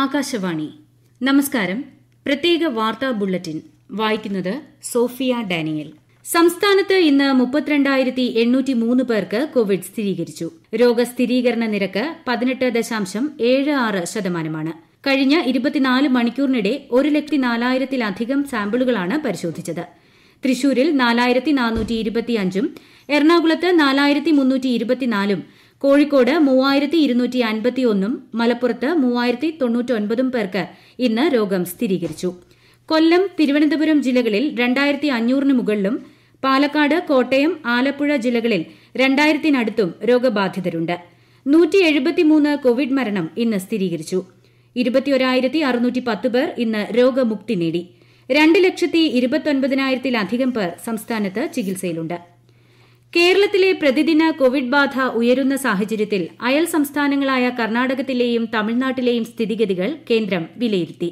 ആകാശവാണി നമസ്കാരം പ്രത്യേക വാർത്താ ബുള്ളറ്റിൻ വായിക്കുന്നത് സോഫിയ ഡാനിയൽ സംസ്ഥാനത്ത് ഇന്ന് മുപ്പത്തിരണ്ടായിരത്തി എണ്ണൂറ്റി മൂന്ന് പേർക്ക് കോവിഡ് സ്ഥിരീകരിച്ചു രോഗസ്ഥിരീകരണ നിരക്ക് പതിനെട്ട് ദശാംശം ഏഴ് ആറ് ശതമാനമാണ് കഴിഞ്ഞ ഇരുപത്തിനാല് മണിക്കൂറിനിടെ ഒരു ലക്ഷത്തി നാലായിരത്തിലധികം സാമ്പിളുകളാണ് പരിശോധിച്ചത് തൃശൂരിൽ നാലായിരത്തി നാനൂറ്റി ഇരുപത്തിയഞ്ചും എറണാകുളത്ത് നാലായിരത്തി മുന്നൂറ്റി ഇരുപത്തിനാലും കോഴിക്കോട് മൂവായിരത്തി ഇരുന്നൂറ്റി അൻപത്തി ഒന്നും മലപ്പുറത്ത് മൂവായിരത്തി തൊണ്ണൂറ്റൊൻപതും പേർക്ക് ഇന്ന് രോഗം സ്ഥിരീകരിച്ചു കൊല്ലം തിരുവനന്തപുരം ജില്ലകളിൽ രണ്ടായിരത്തി അഞ്ഞൂറിന് മുകളിലും പാലക്കാട് കോട്ടയം ആലപ്പുഴ ജില്ലകളിൽ രണ്ടായിരത്തിനടുത്തും രോഗബാധിതരുണ്ട് നൂറ്റി എഴുപത്തിമൂന്ന് കോവിഡ് മരണം ഇന്ന് സ്ഥിരീകരിച്ചു ഇരുപത്തിയൊരായിരത്തി അറുന്നൂറ്റി പത്ത് പേർ ഇന്ന് രോഗമുക്തി നേടി രണ്ട് ലക്ഷത്തി ഇരുപത്തൊൻപതിനായിരത്തിലധികം പേർ സംസ്ഥാനത്ത് ചികിത്സയിലുണ്ട് കേരളത്തിലെ പ്രതിദിന കോവിഡ് ബാധ ഉയരുന്ന സാഹചര്യത്തിൽ അയൽ സംസ്ഥാനങ്ങളായ കർണാടകത്തിലെയും തമിഴ്നാട്ടിലെയും സ്ഥിതിഗതികൾ കേന്ദ്രം വിലയിരുത്തി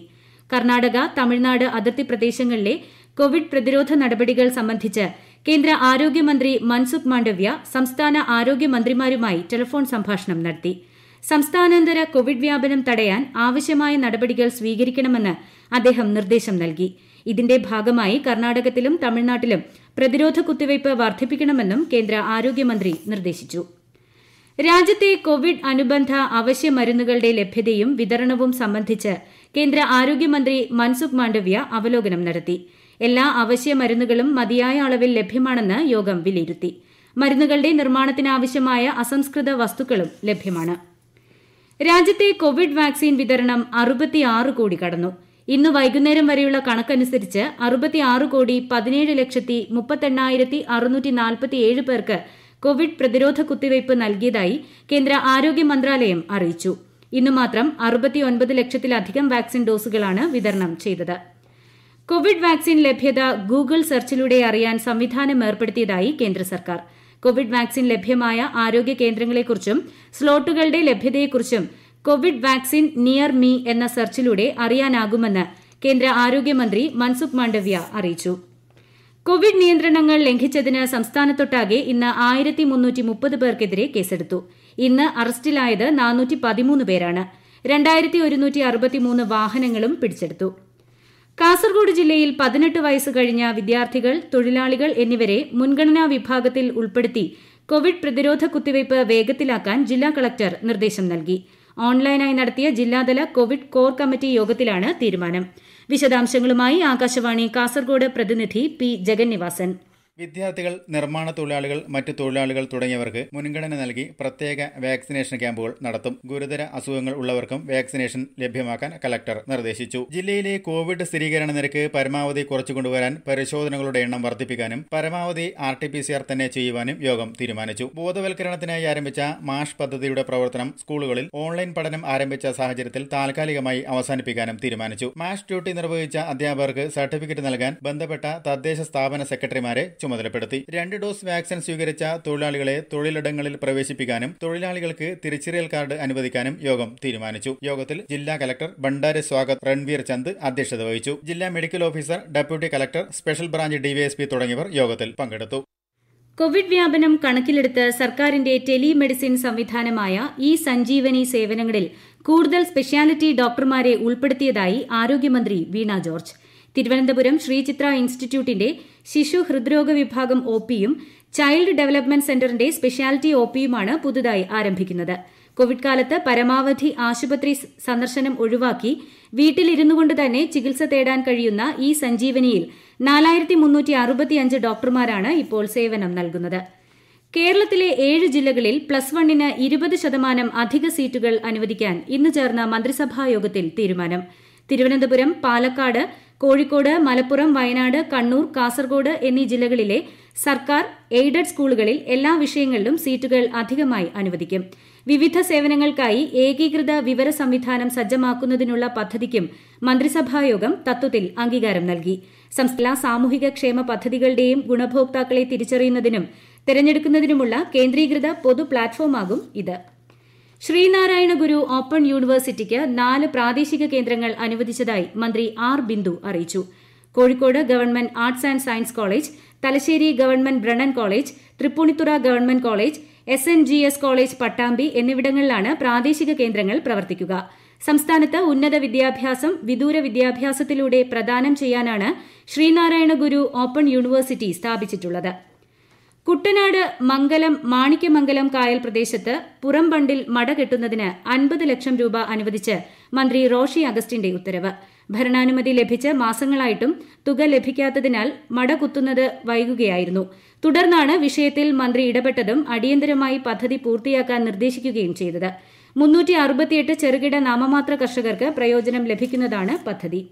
കർണാടക തമിഴ്നാട് അതിർത്തി പ്രദേശങ്ങളിലെ കോവിഡ് പ്രതിരോധ നടപടികൾ സംബന്ധിച്ച് കേന്ദ്ര ആരോഗ്യമന്ത്രി മൻസുഖ് മാണ്ഡവ്യ സംസ്ഥാന ആരോഗ്യമന്ത്രിമാരുമായി ടെലിഫോൺ സംഭാഷണം നടത്തി സംസ്ഥാനാന്തര കോവിഡ് വ്യാപനം തടയാൻ ആവശ്യമായ നടപടികൾ സ്വീകരിക്കണമെന്ന് അദ്ദേഹം നിർദ്ദേശം നൽകി ഇതിന്റെ ഭാഗമായി കർണാടകത്തിലും തമിഴ്നാട്ടിലും പ്രതിരോധ കുത്തിവയ്പ് വർദ്ധിപ്പിക്കണമെന്നും കേന്ദ്ര ആരോഗ്യമന്ത്രി നിർദ്ദേശിച്ചു രാജ്യത്തെ കോവിഡ് അനുബന്ധ അവശ്യ മരുന്നുകളുടെ ലഭ്യതയും വിതരണവും സംബന്ധിച്ച് കേന്ദ്ര ആരോഗ്യമന്ത്രി മൻസുഖ് മാണ്ഡവ്യ അവലോകനം നടത്തി എല്ലാ അവശ്യ മരുന്നുകളും മതിയായ അളവിൽ ലഭ്യമാണെന്ന് യോഗം വിലയിരുത്തി മരുന്നുകളുടെ നിർമ്മാണത്തിനാവശ്യമായ അസംസ്കൃത വസ്തുക്കളും ലഭ്യമാണ് രാജ്യത്തെ കോവിഡ് വാക്സിൻ വിതരണം അറുപത്തിയാറ് കോടി കടന്നു ഇന്ന് വൈകുന്നേരം വരെയുള്ള കണക്കനുസരിച്ച് അറുപത്തിയാറ് കോടി പതിനേഴ് ലക്ഷത്തി മുപ്പത്തെണ്ണായിരത്തി അറുന്നൂറ്റി നാൽപ്പത്തിയേഴ് പേർക്ക് കോവിഡ് പ്രതിരോധ കുത്തിവയ്പ് നൽകിയതായി കേന്ദ്ര ആരോഗ്യ മന്ത്രാലയം അറിയിച്ചു ഇന്ന് മാത്രം അറുപത്തിയൊൻപത് ലക്ഷത്തിലധികം വാക്സിൻ ഡോസുകളാണ് വിതരണം ചെയ്തത് കോവിഡ് വാക്സിൻ ലഭ്യത ഗൂഗിൾ സെർച്ചിലൂടെ അറിയാൻ സംവിധാനം ഏർപ്പെടുത്തിയതായി കേന്ദ്ര സർക്കാർ കോവിഡ് വാക്സിൻ ലഭ്യമായ ആരോഗ്യ കേന്ദ്രങ്ങളെക്കുറിച്ചും സ്ലോട്ടുകളുടെ ലഭ്യതയെക്കുറിച്ചും കോവിഡ് വാക്സിൻ നിയർ മീ എന്ന സെർച്ചിലൂടെ അറിയാനാകുമെന്ന് കേന്ദ്ര ആരോഗ്യമന്ത്രി മൻസുഖ് മാണ്ഡവ്യ അറിയിച്ചു കോവിഡ് നിയന്ത്രണങ്ങൾ ലംഘിച്ചതിന് സംസ്ഥാനത്തൊട്ടാകെ ഇന്ന് ആയിരത്തി മുന്നൂറ്റി മുപ്പത് പേർക്കെതിരെ കേസെടുത്തു ഇന്ന് അറസ്റ്റിലായത് നാനൂറ്റി പതിമൂന്ന് പേരാണ് രണ്ടായിരത്തി ഒരുന്നൂറ്റി അറുപത്തിമൂന്ന് വാഹനങ്ങളും പിടിച്ചെടുത്തു കാസർഗോഡ് ജില്ലയിൽ പതിനെട്ട് വയസ്സ് കഴിഞ്ഞ വിദ്യാർത്ഥികൾ തൊഴിലാളികൾ എന്നിവരെ മുൻഗണനാ വിഭാഗത്തിൽ ഉൾപ്പെടുത്തി കോവിഡ് പ്രതിരോധ കുത്തിവയ്പ് വേഗത്തിലാക്കാൻ ജില്ലാ കളക്ടർ നിർദ്ദേശം നൽകി ഓൺലൈനായി നടത്തിയ ജില്ലാതല കോവിഡ് കോർ കമ്മിറ്റി യോഗത്തിലാണ് തീരുമാനം വിശദാംശങ്ങളുമായി ആകാശവാണി കാസർഗോഡ് പ്രതിനിധി പി ജഗന്നിവാസൻ വിദ്യാർത്ഥികൾ നിർമ്മാണ തൊഴിലാളികൾ മറ്റ് തൊഴിലാളികൾ തുടങ്ങിയവർക്ക് മുൻഗണന നൽകി പ്രത്യേക വാക്സിനേഷൻ ക്യാമ്പുകൾ നടത്തും ഗുരുതര അസുഖങ്ങൾ ഉള്ളവർക്കും വാക്സിനേഷൻ ലഭ്യമാക്കാൻ കലക്ടർ നിർദ്ദേശിച്ചു ജില്ലയിലെ കോവിഡ് സ്ഥിരീകരണ നിരക്ക് പരമാവധി കുറച്ചു കൊണ്ടുവരാൻ പരിശോധനകളുടെ എണ്ണം വർദ്ധിപ്പിക്കാനും പരമാവധി R T P C R തന്നെ ചെയ്യുവാനും യോഗം തീരുമാനിച്ചു ബോധവൽക്കരണത്തിനായി ആരംഭിച്ച മാഷ് പദ്ധതിയുടെ പ്രവർത്തനം സ്കൂളുകളിൽ ഓൺലൈൻ പഠനം ആരംഭിച്ച സാഹചര്യത്തിൽ താൽക്കാലികമായി അവസാനിപ്പിക്കാനും തീരുമാനിച്ചു മാഷ് ഡ്യൂട്ടി നിർവഹിച്ച അധ്യാപകർക്ക് സർട്ടിഫിക്കറ്റ് നൽകാൻ ബന്ധപ്പെട്ട തദ്ദേശ സ്ഥാപന സെക്രട്ടറിമാരെ ചുമതലപ്പെടുത്തി രണ്ട് ഡോസ് വാക്സിൻ സ്വീകരിച്ച തൊഴിലാളികളെ തൊഴിലിടങ്ങളിൽ പ്രവേശിപ്പിക്കാനും തൊഴിലാളികൾക്ക് തിരിച്ചറിയൽ കാർഡ് അനുവദിക്കാനും യോഗം തീരുമാനിച്ചു യോഗത്തിൽ ജില്ലാ കലക്ടർ ഭണ്ഡാര സ്വാഗത് രൺവീർ ചന്ദ് അധ്യക്ഷത വഹിച്ചു ജില്ലാ medical officer deputy collector special branch DySP തുടങ്ങിയവർ യോഗത്തിൽ പങ്കെടുത്തു കോവിഡ് വ്യാപനം കണക്കിലെടുത്ത് സർക്കാരിന്റെ ടെലിമെഡിസിൻ സംവിധാനമായ ഇ സഞ്ജീവനി സേവനങ്ങളിൽ കൂടുതൽ സ്പെഷ്യാലിറ്റി ഡോക്ടർമാരെ ഉൾപ്പെടുത്തിയതായി ആരോഗ്യമന്ത്രി വീണ ജോർജ് തിരുവനന്തപുരം ശ്രീചിത്ര ഇൻസ്റ്റിറ്റ്യൂട്ടിന്റെ ശിശു ഹൃദ്രോഗ വിഭാഗം ഒ പിയും ചൈൽഡ് ഡെവലപ്മെന്റ് സെന്ററിന്റെ സ്പെഷ്യാലിറ്റി ഒ പിയുമാണ് പുതുതായി ആരംഭിക്കുന്നത് കോവിഡ് കാലത്ത് പരമാവധി ആശുപത്രി സന്ദർശനം ഒഴിവാക്കി വീട്ടിലിരുന്നുകൊണ്ട് തന്നെ ചികിത്സ തേടാൻ കഴിയുന്ന ഈ സഞ്ജീവനിയിൽ നാലായിരത്തി മുന്നൂറ്റി അറുപത്തിയഞ്ച് ഡോക്ടർമാരാണ് ഇപ്പോൾ സേവനം നൽകുന്നത് കേരളത്തിലെ ഏഴ് ജില്ലകളിൽ പ്ലസ് വണ്ണിന് ഇരുപത് ശതമാനം അധിക സീറ്റുകൾ അനുവദിക്കാൻ ഇന്ന് ചേർന്ന മന്ത്രിസഭാ യോഗത്തിൽ തീരുമാനം തിരുവനന്തപുരം പാലക്കാട് കോഴിക്കോട് മലപ്പുറം വയനാട് കണ്ണൂർ കാസർഗോഡ് എന്നീ ജില്ലകളിലെ സർക്കാർ എയ്ഡഡ് സ്കൂളുകളിൽ എല്ലാ വിഷയങ്ങളിലും സീറ്റുകൾ അധികമായി അനുവദിക്കും വിവിധ സേവനങ്ങൾക്കായി ഏകീകൃത വിവര സംവിധാനം സജ്ജമാക്കുന്നതിനുള്ള പദ്ധതിക്കും മന്ത്രിസഭായോഗം തത്വത്തിൽ അംഗീകാരം നൽകി സംസ്ഥാന സാമൂഹിക ക്ഷേമ പദ്ധതികളുടെയും ഗുണഭോക്താക്കളെ തിരിച്ചറിയുന്നതിനും തെരഞ്ഞെടുക്കുന്നതിനുമുള്ള കേന്ദ്രീകൃത പൊതു പ്ലാറ്റ്ഫോമാകും ഇത് ശ്രീനാരായണ ഗുരു ഓപ്പൺ യൂണിവേഴ്സിറ്റിക്ക് നാല് പ്രാദേശിക കേന്ദ്രങ്ങൾ അനുവദിച്ചതായി മന്ത്രി ആർ ബിന്ദു അറിയിച്ചു Kozhikode government arts and science college Thalassery government Brennen college Thrippunithura government college S N G S college Pattambi എന്നിവിടങ്ങളിലാണ് പ്രാദേശിക കേന്ദ്രങ്ങൾ പ്രവർത്തിക്കുക സംസ്ഥാനത്ത് ഉന്നത വിദ്യാഭ്യാസം വിദൂര വിദ്യാഭ്യാസത്തിലൂടെ പ്രദാനം ചെയ്യാനാണ് ശ്രീനാരായണ ഗുരു ഓപ്പൺ യൂണിവേഴ്സിറ്റി സ്ഥാപിച്ചിട്ടുള്ളത് കുട്ടനാട് മംഗലം മാണിക്യമംഗലം കായൽ പ്രദേശത്ത് പുറംബണ്ടിൽ മട കെട്ടുന്നതിന് അൻപത് ലക്ഷം രൂപ അനുവദിച്ച് മന്ത്രി റോഷി അഗസ്റ്റിന്റെ ഉത്തരവ് ഭരണാനുമതി ലഭിച്ച് മാസങ്ങളായിട്ടും തുക ലഭിക്കാത്തതിനാൽ മട കുത്തുന്നത് വൈകുകയായിരുന്നു തുടർന്നാണ് വിഷയത്തിൽ മന്ത്രി ഇടപെട്ടതും അടിയന്തരമായി പദ്ധതി പൂർത്തിയാക്കാൻ നിർദ്ദേശിക്കുകയും ചെയ്തത് മുന്നൂറ്റി അറുപത്തിയെട്ട് ചെറുകിട നാമമാത്ര കർഷകർക്ക് പ്രയോജനം ലഭിക്കുന്നതാണ് പദ്ധതി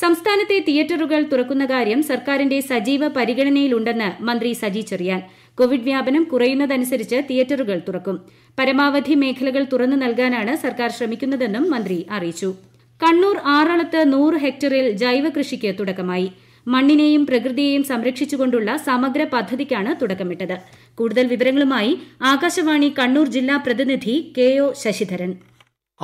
സംസ്ഥാനത്തെ തിയേറ്ററുകൾ തുറക്കുന്ന കാര്യം സർക്കാരിന്റെ സജീവ പരിഗണനയിലുണ്ടെന്ന് മന്ത്രി സജി ചെറിയാൻ കോവിഡ് വ്യാപനം കുറയുന്നതനുസരിച്ച് തിയേറ്ററുകൾ തുറക്കും പരമാവധി മേഖലകൾ തുറന്നു നൽകാനാണ് സർക്കാർ ശ്രമിക്കുന്നതെന്നും മന്ത്രി അറിയിച്ചു കണ്ണൂർ ആറളത്ത് നൂറ് ഹെക്ടറിൽ ജൈവ കൃഷിക്ക് തുടക്കമായി മണ്ണിനെയും പ്രകൃതിയെയും സംരക്ഷിച്ചുകൊണ്ടുള്ള സമഗ്ര പദ്ധതിക്കാണ് തുടക്കമിട്ടത് കൂടുതൽ വിവരങ്ങളുമായി ആകാശവാണി കണ്ണൂർ ജില്ലാ പ്രതിനിധി കെ ഒ ശശിധരൻ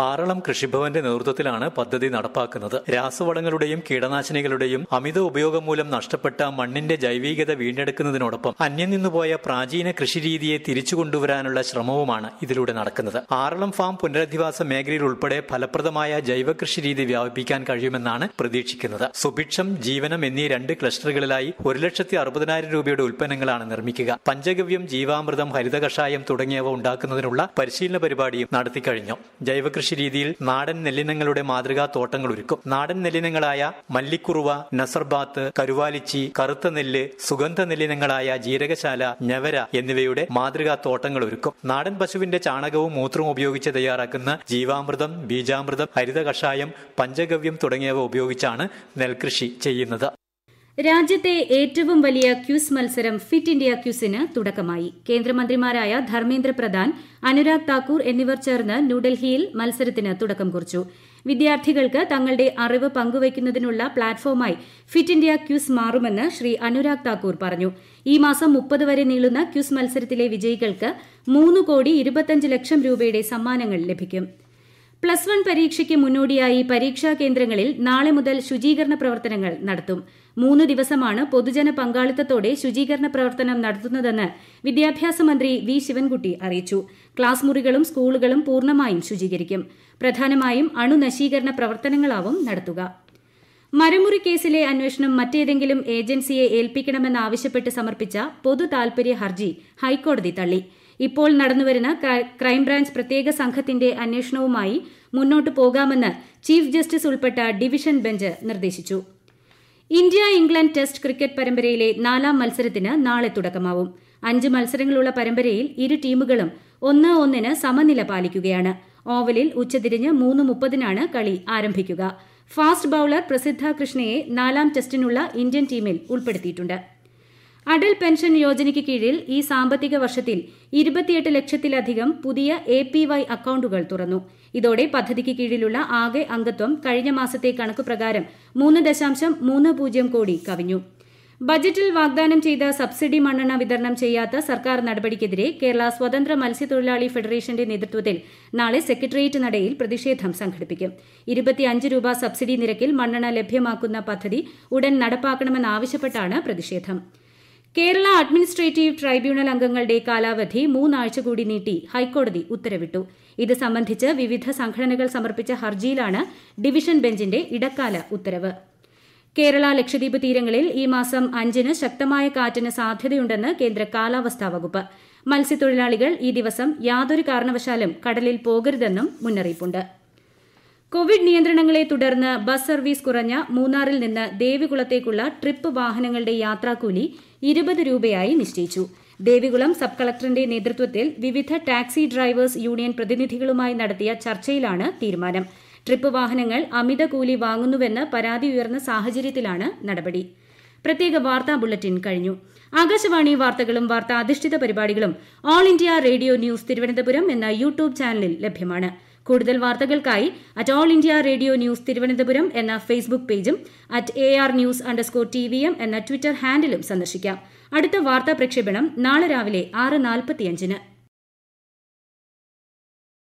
ആറളം കൃഷിഭവന്റെ നേതൃത്വത്തിലാണ് പദ്ധതി നടപ്പാക്കുന്നത് രാസവളങ്ങളുടെയും കീടനാശിനികളുടെയും അമിത ഉപയോഗം മൂലം നഷ്ടപ്പെട്ട മണ്ണിന്റെ ജൈവികത വീണ്ടെടുക്കുന്നതിനോടൊപ്പം അന്യം നിന്നുപോയ പ്രാചീന കൃഷിരീതിയെ തിരിച്ചു കൊണ്ടുവരാനുള്ള ശ്രമവുമാണ് ഇതിലൂടെ നടക്കുന്നത് ആറളം ഫാം പുനരധിവാസ മേഖലയിൽ ഉൾപ്പെടെ ഫലപ്രദമായ ജൈവ കൃഷിരീതി വ്യാപിപ്പിക്കാൻ കഴിയുമെന്നാണ് പ്രതീക്ഷിക്കുന്നത് സുഭിക്ഷം ജീവനം എന്നീ രണ്ട് ക്ലസ്റ്ററുകളിലായി ഒരു ലക്ഷത്തി അറുപതിനായിരം രൂപയുടെ ഉൽപ്പന്നങ്ങളാണ് നിർമ്മിക്കുക പഞ്ചഗവ്യം ജീവാമൃതം ഹരിതകഷായം തുടങ്ങിയവ ഉണ്ടാക്കുന്നതിനുള്ള പരിശീലന പരിപാടിയും നടത്തിക്കഴിഞ്ഞു ജൈവ കൃഷി രീതിയിൽ നാടൻ നെല്ലിനങ്ങളുടെ മാതൃകാ തോട്ടങ്ങൾ ഒരുക്കും നാടൻ നെല്ലിനങ്ങളായ മല്ലിക്കുറുവ നസർബാത്ത് കരുവാലിച്ചി കറുത്ത നെല്ല് സുഗന്ധ നെല്ലിനങ്ങളായ ജീരകശാല ഞവര എന്നിവയുടെ മാതൃകാ തോട്ടങ്ങൾ ഒരുക്കും നാടൻ പശുവിന്റെ ചാണകവും മൂത്രവും ഉപയോഗിച്ച് തയ്യാറാക്കുന്ന ജീവാമൃതം ബീജാമൃതം ഹരിത കഷായം പഞ്ചഗവ്യം തുടങ്ങിയവ ഉപയോഗിച്ചാണ് നെൽകൃഷി ചെയ്യുന്നത് രാജ്യത്തെ ഏറ്റവും വലിയ ക്യൂസ് മത്സരം ഫിറ്റ് ഇന്ത്യ ക്യൂസിന് തുടക്കമായി കേന്ദ്രമന്ത്രിമാരായ ധർമ്മേന്ദ്ര പ്രധാൻ അനുരാഗ് താക്കൂർ എന്നിവർ ചേർന്ന് ന്യൂഡൽഹിയിൽ മത്സരത്തിന് തുടക്കം കുറിച്ചു വിദ്യാർത്ഥികൾക്ക് തങ്ങളുടെ അറിവ് പങ്കുവയ്ക്കുന്നതിനുള്ള പ്ലാറ്റ്ഫോമായി ഫിറ്റ് ഇന്ത്യ ക്യൂസ് മാറുമെന്ന് ശ്രീ അനുരാഗ് താക്കൂർ പറഞ്ഞു ഈ മാസം മുപ്പത് വരെ നീളുന്ന ക്യൂസ് മത്സരത്തിലെ വിജയികൾക്ക് മൂന്ന് കോടി ഇരുപത്തഞ്ച് ലക്ഷം രൂപയുടെ സമ്മാനങ്ങൾ ലഭിക്കും പ്ലസ് വൺ പരീക്ഷയ്ക്ക് മുന്നോടിയായി പരീക്ഷാ കേന്ദ്രങ്ങളിൽ നാളെ മുതൽ ശുചീകരണ പ്രവർത്തനങ്ങൾ നടത്തും മൂന്ന് ദിവസമാണ് പൊതുജന പങ്കാളിത്തത്തോടെ ശുചീകരണ പ്രവർത്തനം നടത്തുന്നതെന്ന് വിദ്യാഭ്യാസ മന്ത്രി വി ശിവൻകുട്ടി അറിയിച്ചു ക്ലാസ് മുറികളും സ്കൂളുകളും പൂർണ്ണമായും ശുചീകരിക്കും പ്രധാനമായും അണുനശീകരണ പ്രവർത്തനങ്ങളാവും നടത്തുക മരമുറി കേസിലെ അന്വേഷണം മറ്റേതെങ്കിലും ഏജൻസിയെ ഏൽപ്പിക്കണമെന്നാവശ്യപ്പെട്ട് സമർപ്പിച്ച പൊതു താൽപര്യ ഹർജി ഹൈക്കോടതി തള്ളി ഇപ്പോൾ നടന്നുവരുന്ന ക്രൈംബ്രാഞ്ച് പ്രത്യേക സംഘത്തിന്റെ അന്വേഷണവുമായി മുന്നോട്ട് പോകാമെന്ന് ചീഫ് ജസ്റ്റിസ് ഉൾപ്പെട്ട ഡിവിഷൻ ബെഞ്ച് നിർദ്ദേശിച്ചു ഇന്ത്യ ഇംഗ്ലണ്ട് ടെസ്റ്റ് ക്രിക്കറ്റ് പരമ്പരയിലെ നാലാം മത്സരത്തിന് നാളെ തുടക്കമാവും അഞ്ച് മത്സരങ്ങളുള്ള പരമ്പരയിൽ ഇരു ടീമുകളും ഒന്ന് ഒന്നിന് സമനില പാലിക്കുകയാണ് ഓവലിൽ ഉച്ചതിരിഞ്ഞ് മൂന്ന് മുപ്പതിനാണ് കളി ആരംഭിക്കുക ഫാസ്റ്റ് ബൌളർ പ്രസിദ്ധ കൃഷ്ണയെ നാലാം ടെസ്റ്റിനുള്ള ഇന്ത്യൻ ടീമിൽ ഉൾപ്പെടുത്തിയിട്ടുണ്ട് അടൽ പെൻഷൻ യോജനയ്ക്ക് കീഴിൽ ഈ സാമ്പത്തിക വർഷത്തിൽ ഇരുപത്തിയെട്ട് ലക്ഷത്തിലധികം പുതിയ എ പി വൈ അക്കൗണ്ടുകൾ തുറന്നു ഇതോടെ പദ്ധതിക്ക് കീഴിലുള്ള ആകെ അംഗത്വം കഴിഞ്ഞ മാസത്തെ കണക്ക് പ്രകാരം മൂന്ന് ദശാംശം മൂന്ന് പൂജ്യം കോടി കവിഞ്ഞു ബജറ്റിൽ വാഗ്ദാനം ചെയ്ത സബ്സിഡി മണ്ണെണ്ണ വിതരണം ചെയ്യാത്ത സർക്കാർ നടപടിക്കെതിരെ കേരള സ്വതന്ത്ര മത്സ്യത്തൊഴിലാളി ഫെഡറേഷന്റെ നേതൃത്വത്തിൽ നാളെ സെക്രട്ടേറിയറ്റ് നടയിൽ പ്രതിഷേധം സംഘടിപ്പിക്കും ഇരുപത്തിയഞ്ച് രൂപ സബ്സിഡി നിരക്കിൽ മണ്ണെണ്ണ ലഭ്യമാക്കുന്ന പദ്ധതി ഉടൻ നടപ്പാക്കണമെന്നാവശ്യപ്പെട്ടാണ് പ്രതിഷേധം കേരള അഡ്മിനിസ്ട്രേറ്റീവ് ട്രൈബ്യൂണൽ അംഗങ്ങളുടെ കാലാവധി മൂന്നാഴ്ച കൂടി നീട്ടി ഹൈക്കോടതി ഉത്തരവിട്ടു ഇത് സംബന്ധിച്ച് വിവിധ സംഘടനകൾ സമർപ്പിച്ച ഹർജിയിലാണ് ഡിവിഷൻ ബെഞ്ചിന്റെ ഇടക്കാല ഉത്തരവ് കേരള ലക്ഷദ്വീപ് തീരങ്ങളിൽ ഈ മാസം അഞ്ചിന് ശക്തമായ കാറ്റിന് സാധ്യതയുണ്ടെന്ന് കേന്ദ്ര കാലാവസ്ഥാ വകുപ്പ് മത്സ്യത്തൊഴിലാളികൾ ഈ ദിവസം യാതൊരു കാരണവശാലും കടലിൽ പോകരുതെന്നും മുന്നറിയിപ്പുണ്ട് കോവിഡ് നിയന്ത്രണങ്ങളെ തുടർന്ന് ബസ് സർവീസ് കുറഞ്ഞ മൂന്നാറിൽ നിന്ന് ദേവികുളത്തേക്കുള്ള ട്രിപ്പ് വാഹനങ്ങളുടെ യാത്രാക്കൂലി ഇരുപത് രൂപയായി നിശ്ചയിച്ചു ദേവികുളം സബ് കളക്ടറിന്റെ നേതൃത്വത്തിൽ വിവിധ ടാക്സി ഡ്രൈവേഴ്സ് യൂണിയൻ പ്രതിനിധികളുമായി നടത്തിയ ചർച്ചയിലാണ് തീരുമാനം ട്രിപ്പ് വാഹനങ്ങൾ അമിത കൂലി വാങ്ങുന്നുവെന്ന് പരാതി ഉയർന്ന സാഹചര്യത്തിലാണ് നടപടി പ്രത്യേക വാർത്താ ബുള്ളറ്റിൻ കഴിഞ്ഞു ആകാശവാണി വാർത്തകളും വാർത്താ അധിഷ്ഠിത പരിപാടികളും All India Radio News Thiruvananthapuram എന്ന യൂട്യൂബ് ചാനലിൽ ലഭ്യമാണ് കൂടുതൽ വാർത്തകൾക്കായി at All India Radio News Thiruvananthapuram എന്ന ഫേസ്ബുക്ക് പേജും at A R news underscore T V M എന്ന ട്വിറ്റർ ഹാൻഡിലും സന്ദർശിക്കാം അടുത്ത വാർത്താ പ്രക്ഷേപണം നാളെ രാവിലെ ആറ് നാൽപ്പത്തിയഞ്ചിന്